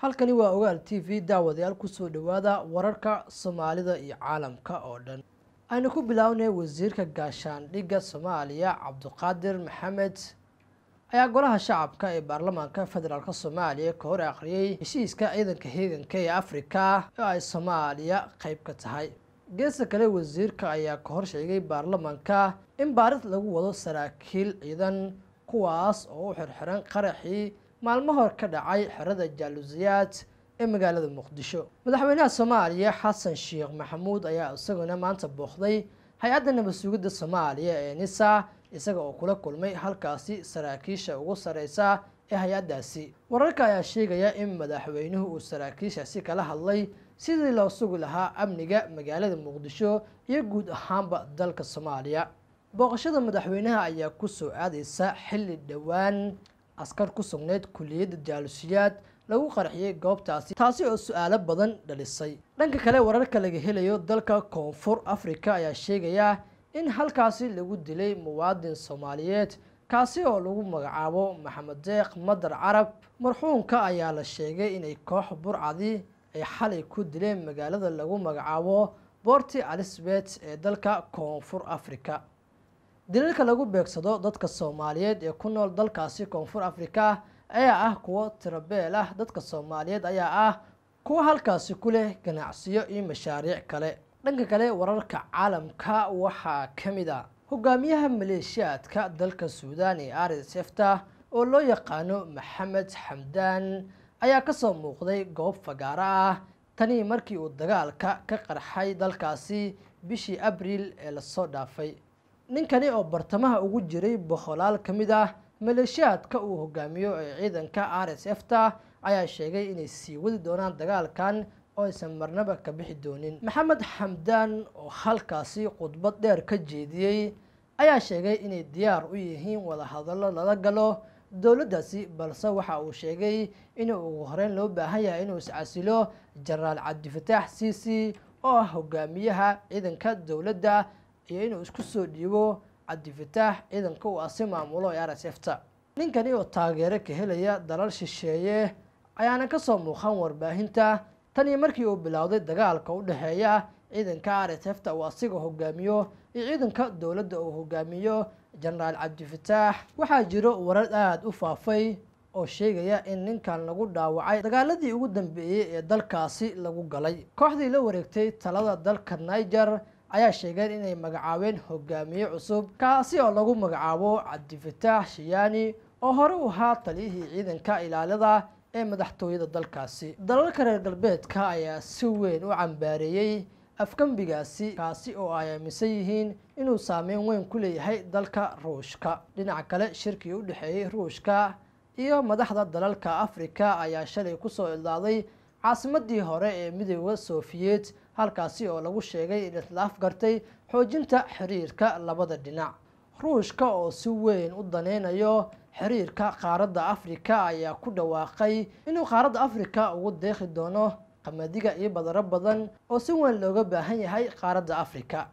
halkani waa ogaal t v daawadayaal kusoo dhawaada wararka soomaalida iyo caalamka oo dhan aynu ku bilaawnay wasiirka gaashaandhigga soomaaliya cabdiqaadir maxamed ayaa golaha shacabka ee baarlamaanka federaalk soomaaliya ka hor akhriyey heshiiska ciidanka hiiganka ee afrika oo ay soomaaliya qayb ka tahay geesta kale wasiirka ayaa ka hor sheegay baarlamaanka in baaris lagu wado saraakiil ciidan kuwaas oo u xirxiran qaraxii maalmo hor ka dhacay xerada jaaluusiyaad ee magaalada muqdisho madaxweynaha soomaaliya xasan sheekh maxamuud ayaa isaguna maanta booqday hay-adda nabadsugidda soomaaliya ee nisa isaga oo kula kulmay halkaasi saraakiisha ugu sareysa ee hay-addaasi wararka ayaa sheegaya in madaxweynuhu uu saraakiishaasi kala hadlay sidii loo sugi lahaa amniga magaalada muqdisho iyo guud ahaanba dalka soomaaliya booqashada madaxweynaha ayaa ku soo aadeysa xilli dhowaan askar ku sugneyd kuliyadda jaalusiyaad lagu qarxiyey goobtaasi taasi oo su-aalo badan dhalisay dhanka kale wararka laga helayo dalka koonfur afrika ayaa sheegaya in halkaasi lagu dilay muwaadin soomaaliyeed kaasi oo lagu magacaabo maxamed deeq madar carab marxuumka ayaa la sheegay inay koox burcadii ay xalay ku dileen magaalada lagu magacaabo boorti alisbet ee dalka koonfur afrika dilalka lagu beegsado dadka soomaaliyeed ee ku nool dalkaasi koonfur afrika ayaa ah kuwo tirabeel ah dadka soomaaliyeed ayaa ah kuwo halkaasi ku leh ganacsiyo iyo mashaariic kale dhanka kale wararka caalamka waxaa ka mid a ah hogaamiyaha maleeshiyaadka dalka suudaan ee r s f oo loo yaqaano maxamed xamdaan ayaa kasoo muuqday goob fagaaro ah tanii markii uu dagaalka ka qarxay dalkaasi bishii abriil ee lasoo dhaafay ninkani oo bartamaha ugu jiray boqolaal ka mid ah maleeshiyaadka uu hogaamiyo ee ciidanka r s f ta ayaa sheegay inay sii wadi doonaan dagaalkan oo aysan marnaba ka bixi doonin maxamed xamdaan oo halkaasi khudbad dheer ka jeediyey ayaa sheegay inay diyaar u yihiin wadahadallo lala galo dowladdaasi balse waxa uu sheegay inuu ugu horeyn loo baahan yahay inuu is casilo jenaraal cabdifataax c c oo ah hogaamiyaha ciidanka dowladda iyo inuu isku soo dhiibo cabdifataax ciidanka uu asi maamulo ee r s f ta ninkan iyoo taageero ka helaya dalal shisheeye ayaana ka soo muuqan warbaahinta tan iyo markii uu bilowday dagaalka u dhexeeya ciidanka r s f ta uu asiga hogaamiyo iyo ciidanka dowladda uu hogaamiyo jenaraal cabdifataax waxaa jiro warar aada u faafay oo sheegaya in ninkan lagu dhaawacay dagaaladii ugu dambeeyey ee dalkaasi lagu galay kooxdii la wareegtay talada dalka niger ayaa sheegeen inay magacaabeen hogaamiye cusub kaasi oo lagu magacaabo cabdifataax shiyaani oo hore u ahaa taliyihii ciidanka ilaalada ee madaxtooyada dalkaasi dalalka reer galbeedka ayaa si weyn u cambaareeyey afgembigaasi kaasi oo ay aaminsan yihiin inuu saameyn weyn ku leeyahay dalka ruushka dhinaca kale shirkii u dhexeeyey ruushka iyo madaxda dalalka afrika ayaa shalay kusoo ildaaday caasimadii hore ee midooda sofiyeet halkaasi oo lagu sheegay in islaaf gartay xoojinta xiriirka labada dhinac ruushka oo si weyn u daneynayo xiriirka qaaradda afrika ayaa ku dhawaaqay inuu qaaradda afrika ugu deeqi doono qamadiga iyo badaro badan oo si weyn looga baahan yahay qaaradda afrika